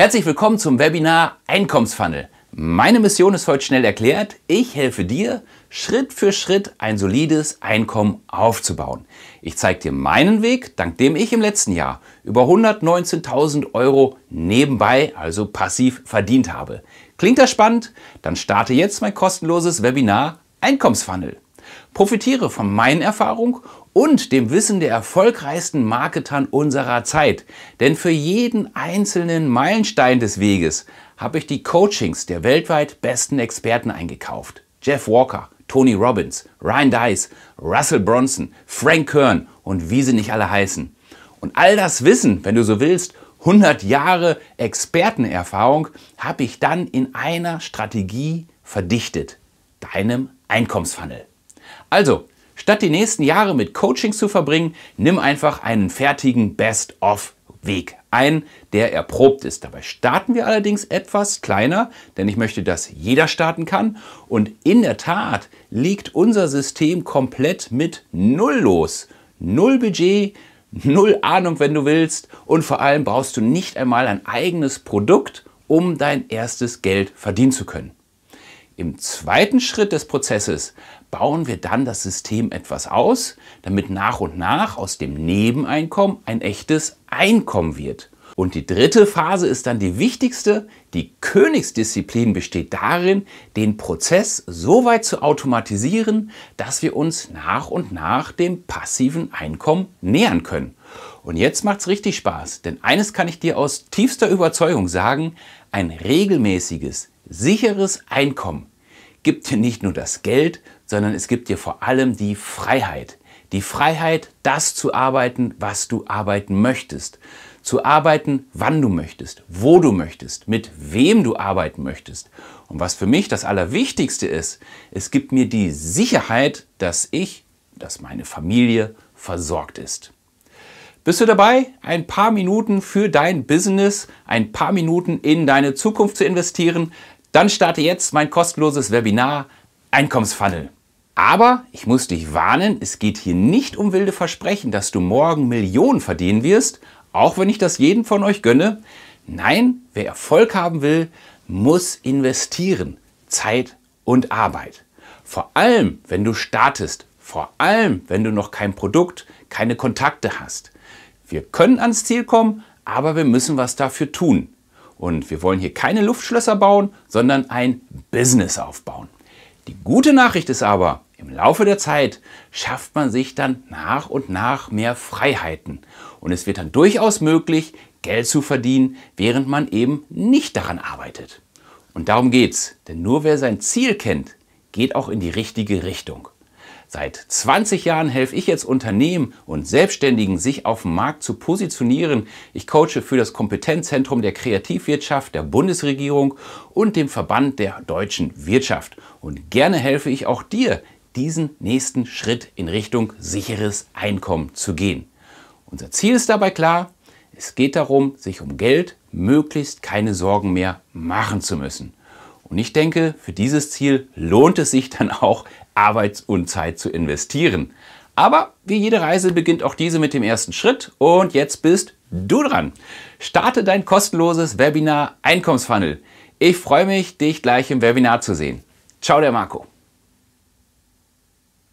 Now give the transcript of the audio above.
Herzlich willkommen zum Webinar Einkommensfunnel. Meine Mission ist heute schnell erklärt. Ich helfe dir, Schritt für Schritt ein solides Einkommen aufzubauen. Ich zeige dir meinen Weg, dank dem ich im letzten Jahr über 119.000 Euro nebenbei, also passiv, verdient habe. Klingt das spannend? Dann starte jetzt mein kostenloses Webinar Einkommensfunnel. Profitiere von meinen Erfahrungen und dem Wissen der erfolgreichsten Marketern unserer Zeit. Denn für jeden einzelnen Meilenstein des Weges habe ich die Coachings der weltweit besten Experten eingekauft. Jeff Walker, Tony Robbins, Ryan Dice, Russell Bronson, Frank Kern und wie sie nicht alle heißen. Und all das Wissen, wenn du so willst, 100 Jahre Expertenerfahrung habe ich dann in einer Strategie verdichtet, deinem Einkommensfunnel. Also, statt die nächsten Jahre mit Coachings zu verbringen, nimm einfach einen fertigen Best-of-Weg ein, der erprobt ist. Dabei starten wir allerdings etwas kleiner, denn ich möchte, dass jeder starten kann. Und in der Tat liegt unser System komplett mit Null los. Null Budget, null Ahnung, wenn du willst. Und vor allem brauchst du nicht einmal ein eigenes Produkt, um dein erstes Geld verdienen zu können. Im zweiten Schritt des Prozesses bauen wir dann das System etwas aus, damit nach und nach aus dem Nebeneinkommen ein echtes Einkommen wird. Und die dritte Phase ist dann die wichtigste. Die Königsdisziplin besteht darin, den Prozess so weit zu automatisieren, dass wir uns nach und nach dem passiven Einkommen nähern können. Und jetzt macht es richtig Spaß, denn eines kann ich dir aus tiefster Überzeugung sagen, ein regelmäßiges, sicheres Einkommen gibt dir nicht nur das Geld, sondern es gibt dir vor allem die Freiheit. Die Freiheit, das zu arbeiten, was du arbeiten möchtest. Zu arbeiten, wann du möchtest, wo du möchtest, mit wem du arbeiten möchtest. Und was für mich das Allerwichtigste ist, es gibt mir die Sicherheit, dass ich, dass meine Familie versorgt ist. Bist du dabei, ein paar Minuten für dein Business, ein paar Minuten in deine Zukunft zu investieren? Dann starte jetzt mein kostenloses Webinar Einkommensfunnel. Aber ich muss dich warnen, es geht hier nicht um wilde Versprechen, dass du morgen Millionen verdienen wirst, auch wenn ich das jeden von euch gönne. Nein, wer Erfolg haben will, muss investieren. Zeit und Arbeit. Vor allem, wenn du startest, vor allem, wenn du noch kein Produkt, keine Kontakte hast. Wir können ans Ziel kommen, aber wir müssen was dafür tun. Und wir wollen hier keine Luftschlösser bauen, sondern ein Business aufbauen. Die gute Nachricht ist aber, im Laufe der Zeit schafft man sich dann nach und nach mehr Freiheiten. Und es wird dann durchaus möglich, Geld zu verdienen, während man eben nicht daran arbeitet. Und darum geht's. Denn nur wer sein Ziel kennt, geht auch in die richtige Richtung. Seit 20 Jahren helfe ich jetzt Unternehmen und Selbstständigen, sich auf dem Markt zu positionieren. Ich coache für das Kompetenzzentrum der Kreativwirtschaft der Bundesregierung und dem Verband der deutschen Wirtschaft. Und gerne helfe ich auch dir, diesen nächsten Schritt in Richtung sicheres Einkommen zu gehen. Unser Ziel ist dabei klar, es geht darum, sich um Geld möglichst keine Sorgen mehr machen zu müssen. Und ich denke, für dieses Ziel lohnt es sich dann auch, Arbeits- und Zeit zu investieren. Aber wie jede Reise beginnt auch diese mit dem ersten Schritt und jetzt bist du dran. Starte dein kostenloses Webinar Einkommensfunnel. Ich freue mich, dich gleich im Webinar zu sehen. Ciao, der Marco.